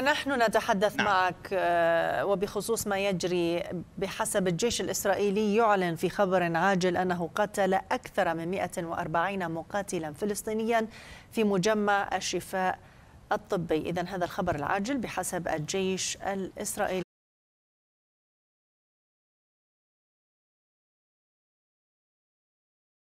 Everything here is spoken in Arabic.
نحن نتحدث نعم. معك آه، وبخصوص ما يجري بحسب الجيش الإسرائيلي يعلن في خبر عاجل أنه قتل أكثر من 140 مقاتلا فلسطينيا في مجمع الشفاء الطبي إذا هذا الخبر العاجل بحسب الجيش الإسرائيلي